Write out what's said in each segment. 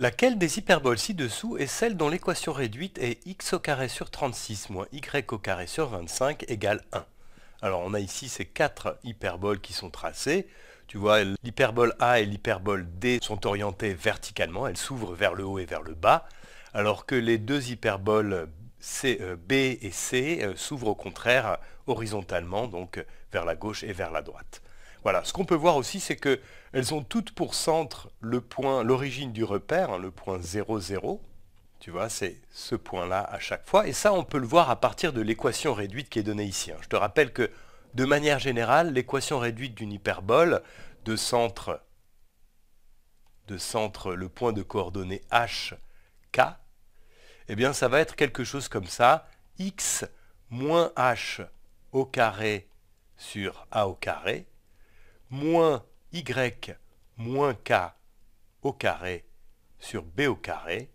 Laquelle des hyperboles ci-dessous est celle dont l'équation réduite est x au carré sur 36 moins y carré sur 25 égale 1 Alors on a ici ces quatre hyperboles qui sont tracées. Tu vois, l'hyperbole A et l'hyperbole D sont orientées verticalement, elles s'ouvrent vers le haut et vers le bas, alors que les deux hyperboles C, euh, B et C euh, s'ouvrent au contraire horizontalement, donc vers la gauche et vers la droite. Voilà, ce qu'on peut voir aussi, c'est qu'elles ont toutes pour centre le point, l'origine du repère, hein, le point 0, 0. Tu vois, c'est ce point-là à chaque fois. Et ça, on peut le voir à partir de l'équation réduite qui est donnée ici. Hein. Je te rappelle que, de manière générale, l'équation réduite d'une hyperbole de centre, de centre le point de coordonnée h, k, eh bien, ça va être quelque chose comme ça, x moins h au carré sur a au carré moins y moins k au carré sur b au carré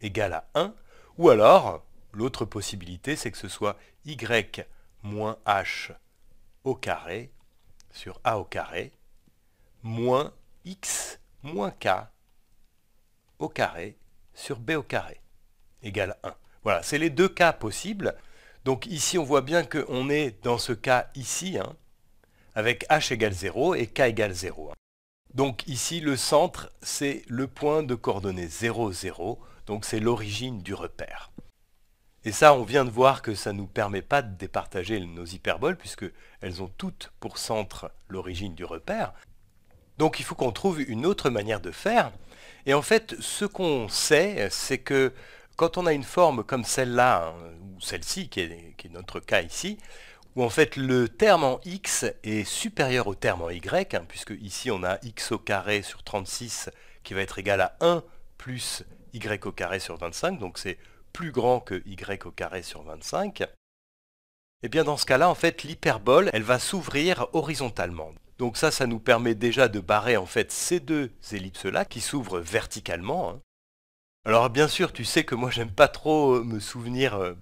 égale à 1. Ou alors, l'autre possibilité, c'est que ce soit y moins h au carré sur a au carré moins x moins k au carré sur b au carré égale 1. Voilà, c'est les deux cas possibles. Donc ici, on voit bien qu'on est dans ce cas ici, hein, avec h égale 0 et k égale 0. Donc ici, le centre, c'est le point de coordonnées 0, 0, donc c'est l'origine du repère. Et ça, on vient de voir que ça ne nous permet pas de départager nos hyperboles, puisque elles ont toutes pour centre l'origine du repère. Donc il faut qu'on trouve une autre manière de faire. Et en fait, ce qu'on sait, c'est que quand on a une forme comme celle-là, hein, ou celle-ci, qui est notre cas ici, où en fait le terme en x est supérieur au terme en y, hein, puisque ici on a x au carré sur 36 qui va être égal à 1 plus y au carré sur 25, donc c'est plus grand que y au carré sur 25. Et eh bien dans ce cas-là, en fait, l'hyperbole, elle va s'ouvrir horizontalement. Donc ça, ça nous permet déjà de barrer ces deux ellipses-là qui s'ouvrent verticalement. Hein. Alors bien sûr, tu sais que moi j'aime pas trop euh, me souvenir euh,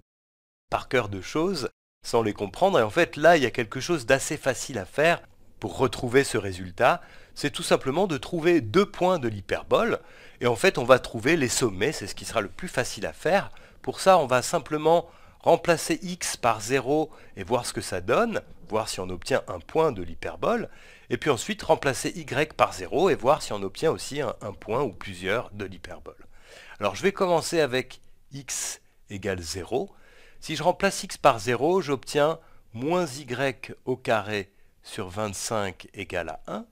par cœur de choses, sans les comprendre. Et en fait, là, il y a quelque chose d'assez facile à faire pour retrouver ce résultat. C'est tout simplement de trouver deux points de l'hyperbole. Et en fait, on va trouver les sommets, c'est ce qui sera le plus facile à faire. Pour ça, on va simplement remplacer x par 0 et voir ce que ça donne, voir si on obtient un point de l'hyperbole, et puis ensuite remplacer y par 0 et voir si on obtient aussi un, point ou plusieurs de l'hyperbole. Alors je vais commencer avec x égale 0, si je remplace x par 0, j'obtiens moins y au carré sur 25 égale à 1.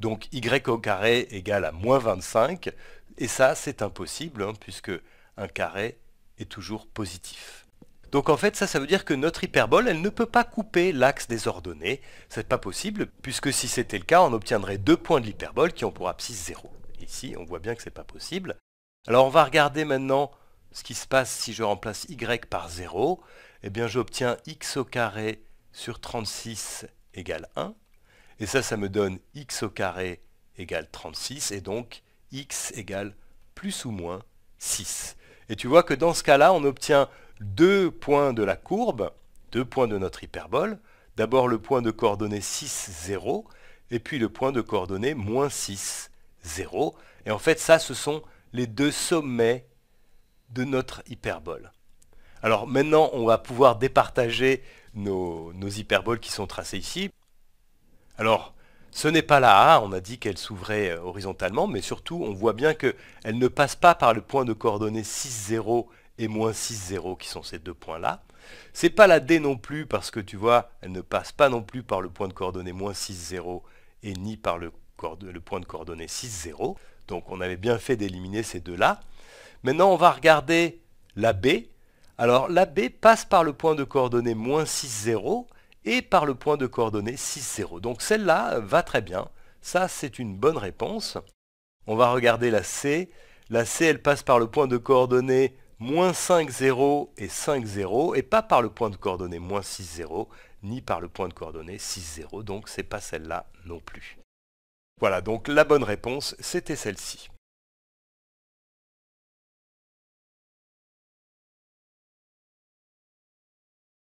Donc y au carré égale à moins 25. Et ça, c'est impossible, hein, puisque un carré est toujours positif. Donc en fait, ça, ça veut dire que notre hyperbole, elle ne peut pas couper l'axe des ordonnées. n'est pas possible, puisque si c'était le cas, on obtiendrait deux points de l'hyperbole qui ont pour abscisse 0. Ici, on voit bien que ce n'est pas possible. Alors on va regarder maintenant ce qui se passe si je remplace y par 0, eh bien j'obtiens x au carré sur 36 égale 1. Et ça, ça me donne x au carré égale 36, et donc x égale plus ou moins 6. Et tu vois que dans ce cas-là, on obtient deux points de la courbe, deux points de notre hyperbole. D'abord le point de coordonnée 6, 0, et puis le point de coordonnée moins 6, 0. Et en fait, ça, ce sont les deux sommets de notre hyperbole. Alors maintenant, on va pouvoir départager nos, hyperboles qui sont tracées ici. Alors, ce n'est pas la A, on a dit qu'elle s'ouvrait euh, horizontalement, mais surtout, on voit bien qu'elle ne passe pas par le point de coordonnées 6, 0 et moins 6, 0, qui sont ces deux points-là. Ce n'est pas la D non plus, parce que tu vois, elle ne passe pas non plus par le point de coordonnées moins 6, 0 et ni par le, point de coordonnées 6, 0. Donc on avait bien fait d'éliminer ces deux-là. Maintenant, on va regarder la B. Alors, la B passe par le point de coordonnée moins 6, 0 et par le point de coordonnée 6, 0. Donc, celle-là va très bien. Ça, c'est une bonne réponse. On va regarder la C. La C, elle passe par le point de coordonnée moins 5, 0 et 5, 0, et pas par le point de coordonnée moins 6, 0, ni par le point de coordonnée 6, 0, donc n'est pas celle-là non plus. Voilà, donc la bonne réponse, c'était celle-ci.